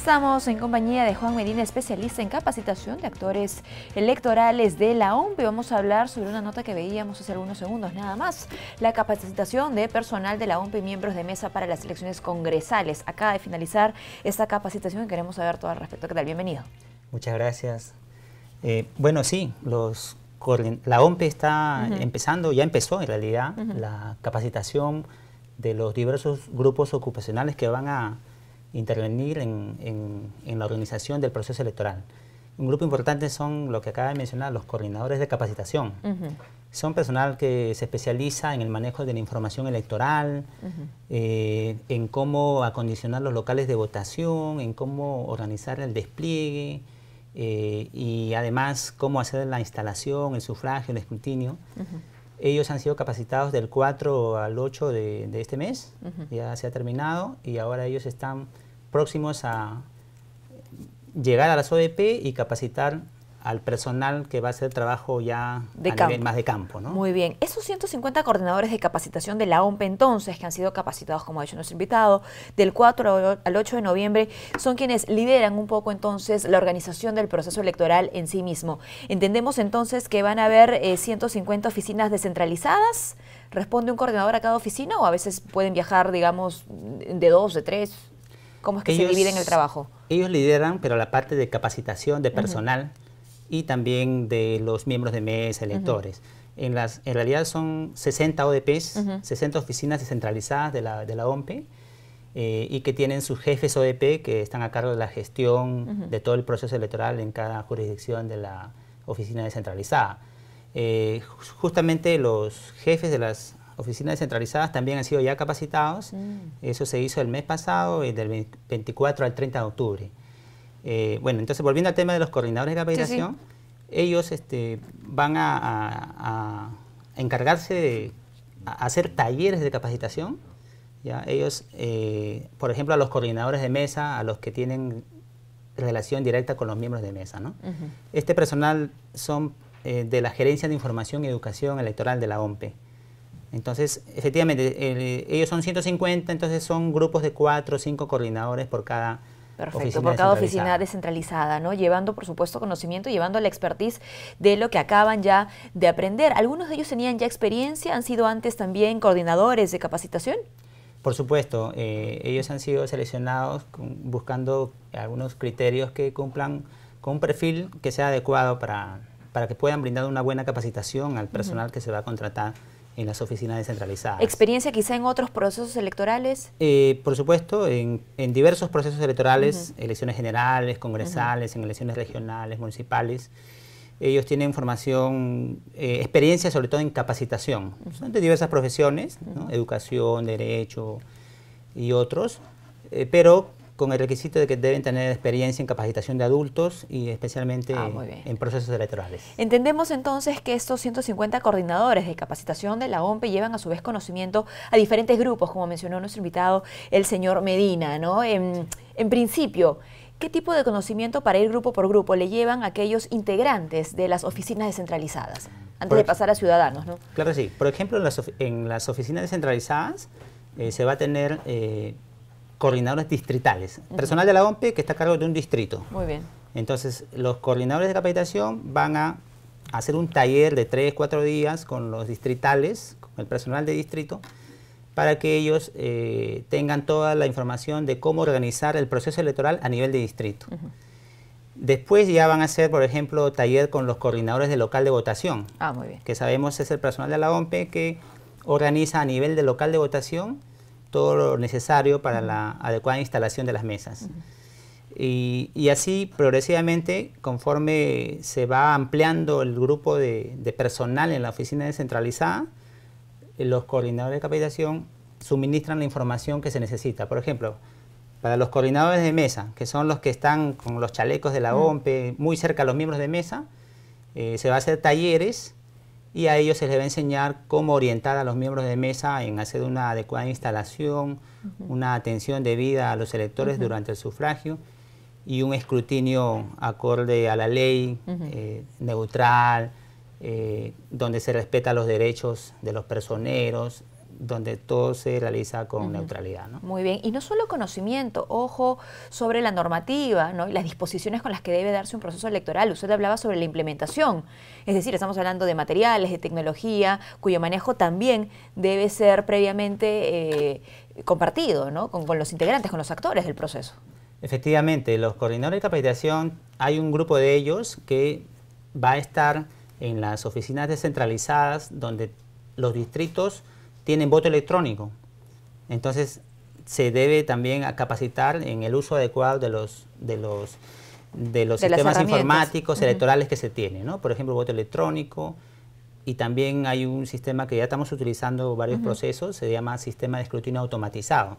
Estamos en compañía de Juan Medina, especialista en capacitación de actores electorales de la OMP. Vamos a hablar sobre una nota que veíamos hace algunos segundos nada más, la capacitación de personal de la OMP y miembros de mesa para las elecciones congresales. Acaba de finalizar esta capacitación y queremos saber todo al respecto. ¿Qué tal? Bienvenido. Muchas gracias. Eh, bueno, sí, los la OMP está empezando, ya empezó en realidad, la capacitación de los diversos grupos ocupacionales que van a intervenir en, la organización del proceso electoral. Un grupo importante son lo que acaba de mencionar, los coordinadores de capacitación. Son personal que se especializa en el manejo de la información electoral, eh, en cómo acondicionar los locales de votación, en cómo organizar el despliegue, eh, y además cómo hacer la instalación, el sufragio, el escrutinio. Ellos han sido capacitados del 4 al 8 de, este mes, ya se ha terminado y ahora ellos están próximos a llegar a las ODP y capacitar al personal que va a hacer trabajo ya más de campo. ¿no? Muy bien. Esos 150 coordinadores de capacitación de la OMP entonces, que han sido capacitados, como ha dicho nuestro invitado, del 4 al 8 de noviembre, son quienes lideran un poco entonces la organización del proceso electoral en sí mismo. Entendemos entonces que van a haber 150 eh, oficinas descentralizadas. ¿Responde un coordinador a cada oficina o a veces pueden viajar, digamos, de dos, de tres? ¿Cómo es que se dividen el trabajo? Ellos lideran, pero la parte de capacitación de personal y también de los miembros de mes, electores. en, las, en realidad son 60 ODPs, 60 oficinas descentralizadas de la, de eh, y que tienen sus jefes ODP que están a cargo de la gestión de todo el proceso electoral en cada jurisdicción de la oficina descentralizada. Eh, justamente los jefes de las oficinas descentralizadas también han sido ya capacitados. Mm. Eso se hizo el mes pasado, eh, del 24 al 30 de octubre. Eh, bueno, entonces volviendo al tema de los coordinadores de capacitación, ellos este, van a, encargarse de hacer talleres de capacitación. ¿ya? Ellos, eh, por ejemplo, a los coordinadores de mesa, a los que tienen relación directa con los miembros de mesa. Este personal son eh, de la Gerencia de Información y Educación Electoral de la OMPE. Entonces, efectivamente, ellos son 150, entonces son grupos de 4 o 5 coordinadores por cada Perfecto, por cada oficina descentralizada, ¿no? Llevando, por supuesto, conocimiento, llevando la expertise de lo que acaban ya de aprender. ¿Algunos de ellos tenían ya experiencia? ¿Han sido antes también coordinadores de capacitación? Por supuesto, eh, ellos han sido seleccionados buscando algunos criterios que cumplan con un perfil que sea adecuado para, que puedan brindar una buena capacitación al personal que se va a contratar en las oficinas descentralizadas. ¿Experiencia quizá en otros procesos electorales? Eh, por supuesto, en, diversos procesos electorales, elecciones generales, congresales, en elecciones regionales, municipales. Ellos tienen formación, eh, experiencia sobre todo en capacitación. Son de diversas profesiones, educación, derecho y otros, eh, pero con el requisito de que deben tener experiencia en capacitación de adultos y especialmente ah, en procesos electorales. Entendemos entonces que estos 150 coordinadores de capacitación de la OMP llevan a su vez conocimiento a diferentes grupos, como mencionó nuestro invitado el señor Medina, ¿no? En, principio, ¿qué tipo de conocimiento para ir grupo por grupo le llevan a aquellos integrantes de las oficinas descentralizadas? Antes de pasar a ciudadanos, ¿no? Claro que sí. Por ejemplo, en las, oficinas descentralizadas eh, se va a tener... Eh, coordinadores distritales. Personal de la OMP que está a cargo de un distrito. Muy bien. Entonces, los coordinadores de capacitación van a hacer un taller de 3, 4 días con los distritales, con el personal de distrito, para que ellos eh, tengan toda la información de cómo organizar el proceso electoral a nivel de distrito. Después ya van a hacer, por ejemplo, taller con los coordinadores de local de votación, ah, muy bien. que sabemos es el personal de la OMP que organiza a nivel de local de votación todo lo necesario para la adecuada instalación de las mesas. y, así progresivamente, conforme se va ampliando el grupo de, personal en la oficina descentralizada, eh, los coordinadores de capacitación suministran la información que se necesita. Por ejemplo, para los coordinadores de mesa, que son los que están con los chalecos de la OMP, muy cerca a los miembros de mesa, eh, se va a hacer talleres y a ellos se les va a enseñar cómo orientar a los miembros de mesa en hacer una adecuada instalación, una atención debida a los electores durante el sufragio y un escrutinio acorde a la ley, eh, neutral, eh, donde se respeta los derechos de los personeros, donde todo se realiza con neutralidad. Muy bien, y no solo conocimiento, ojo sobre la normativa y las disposiciones con las que debe darse un proceso electoral. Usted hablaba sobre la implementación, es decir, estamos hablando de materiales, de tecnología, cuyo manejo también debe ser previamente eh, compartido ¿no? con los integrantes, con los actores del proceso. Efectivamente, los coordinadores de capacitación, hay un grupo de ellos que va a estar en las oficinas descentralizadas donde los distritos tienen voto electrónico. Entonces, se debe también capacitar en el uso adecuado de los, de los, de los sistemas informáticos electorales que se tienen, ¿no? Por ejemplo, voto electrónico y también hay un sistema que ya estamos utilizando varios procesos, se llama sistema de escrutinio automatizado.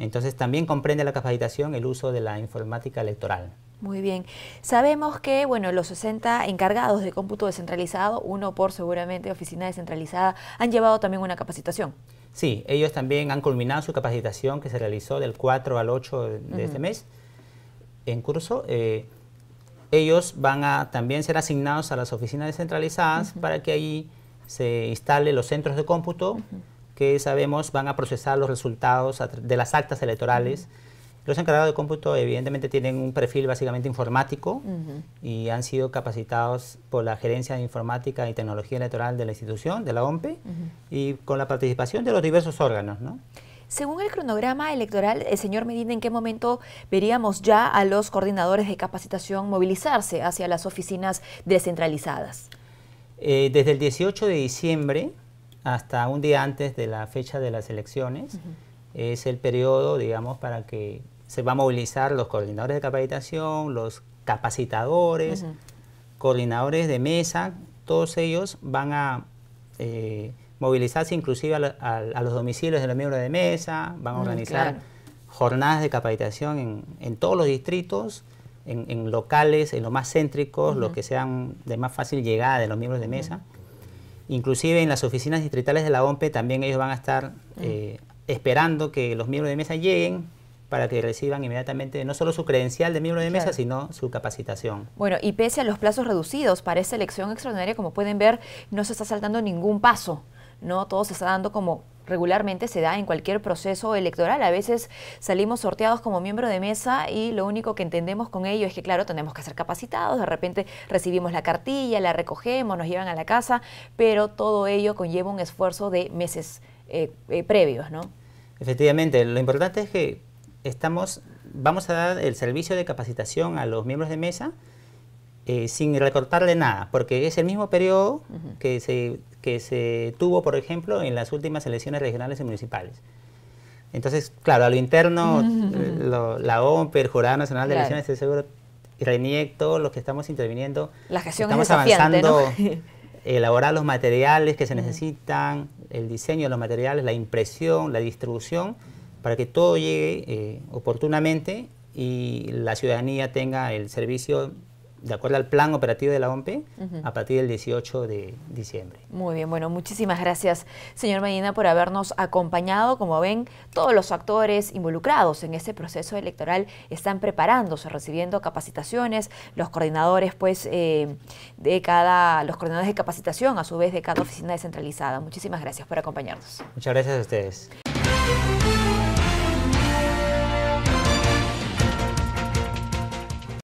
Entonces, también comprende la capacitación el uso de la informática electoral. Muy bien. Sabemos que, bueno, los 60 encargados de cómputo descentralizado, uno por seguramente oficina descentralizada, han llevado también una capacitación. Sí, ellos también han culminado su capacitación que se realizó del 4 al 8 de este mes en curso. Eh, ellos van a también ser asignados a las oficinas descentralizadas para que ahí se instalen los centros de cómputo que sabemos van a procesar los resultados de las actas electorales los encargados de cómputo evidentemente tienen un perfil básicamente informático y han sido capacitados por la Gerencia de Informática y Tecnología Electoral de la institución, de la OMPE, y con la participación de los diversos órganos. ¿no? Según el cronograma electoral, el eh, señor Medina, ¿en qué momento veríamos ya a los coordinadores de capacitación movilizarse hacia las oficinas descentralizadas? Eh, desde el 18 de diciembre hasta un día antes de la fecha de las elecciones, es el periodo, digamos, para que se va a movilizar los coordinadores de capacitación, los capacitadores, coordinadores de mesa, todos ellos van a eh, movilizarse inclusive a, a, los domicilios de los miembros de mesa, van a mm, organizar jornadas de capacitación en, todos los distritos, en, locales, en los más céntricos, los que sean de más fácil llegada de los miembros de mesa. Inclusive en las oficinas distritales de la OMPE también ellos van a estar eh, esperando que los miembros de mesa lleguen para que reciban inmediatamente no solo su credencial de miembro de mesa, sino su capacitación. Bueno, y pese a los plazos reducidos para esta elección extraordinaria, como pueden ver, no se está saltando ningún paso, ¿no? Todo se está dando como regularmente se da en cualquier proceso electoral. A veces salimos sorteados como miembro de mesa y lo único que entendemos con ello es que, claro, tenemos que ser capacitados, de repente recibimos la cartilla, la recogemos, nos llevan a la casa, pero todo ello conlleva un esfuerzo de meses eh, eh, previos, ¿no? Efectivamente, lo importante es que estamos, vamos a dar el servicio de capacitación a los miembros de mesa eh, sin recortarle nada, porque es el mismo periodo que, se, que se tuvo, por ejemplo, en las últimas elecciones regionales y municipales. Entonces, claro, a lo interno, la OMP, el Jurado Nacional de Elecciones, el seguro RENIEC, todos los que estamos interviniendo, estamos avanzando, elaborar los materiales que se necesitan, el diseño de los materiales, la impresión, la distribución para que todo llegue eh, oportunamente y la ciudadanía tenga el servicio de acuerdo al plan operativo de la OMP, a partir del 18 de diciembre. Muy bien, bueno, muchísimas gracias, señor Medina, por habernos acompañado. Como ven, todos los actores involucrados en este proceso electoral están preparándose, recibiendo capacitaciones, los coordinadores, pues, eh, de cada, los coordinadores de capacitación, a su vez, de cada oficina descentralizada. Muchísimas gracias por acompañarnos. Muchas gracias a ustedes.